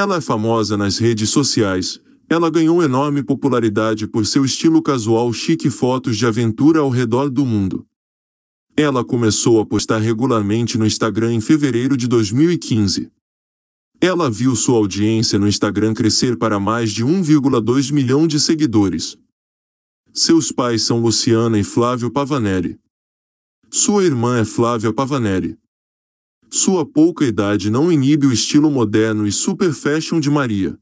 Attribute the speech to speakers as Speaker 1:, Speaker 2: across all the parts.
Speaker 1: Ela é famosa nas redes sociais. Ela ganhou enorme popularidade por seu estilo casual chique e fotos de aventura ao redor do mundo. Ela começou a postar regularmente no Instagram em fevereiro de 2015. Ela viu sua audiência no Instagram crescer para mais de 1,2 milhão de seguidores. Seus pais são Luciana e Flávio Pavanelli. Sua irmã é Flávia Pavanelli. Sua pouca idade não inibe o estilo moderno e super fashion de Maria.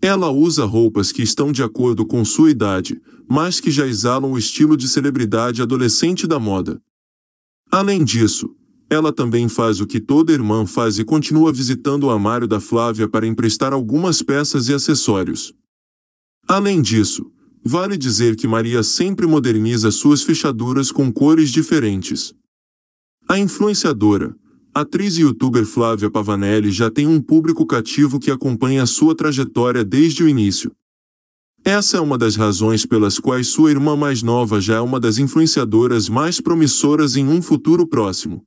Speaker 1: Ela usa roupas que estão de acordo com sua idade, mas que já exalam o estilo de celebridade adolescente da moda. Além disso, ela também faz o que toda irmã faz e continua visitando o armário da Flávia para emprestar algumas peças e acessórios. Além disso, vale dizer que Maria sempre moderniza suas fechaduras com cores diferentes. A influenciadora, Atriz e youtuber Flávia Pavanelli já tem um público cativo que acompanha sua trajetória desde o início. Essa é uma das razões pelas quais sua irmã mais nova já é uma das influenciadoras mais promissoras em um futuro próximo.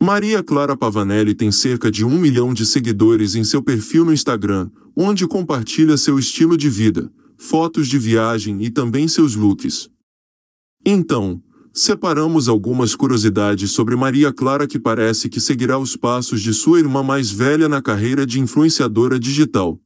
Speaker 1: Maria Clara Pavanelli tem cerca de um milhão de seguidores em seu perfil no Instagram, onde compartilha seu estilo de vida, fotos de viagem e também seus looks. Então, separamos algumas curiosidades sobre Maria Clara que parece que seguirá os passos de sua irmã mais velha na carreira de influenciadora digital.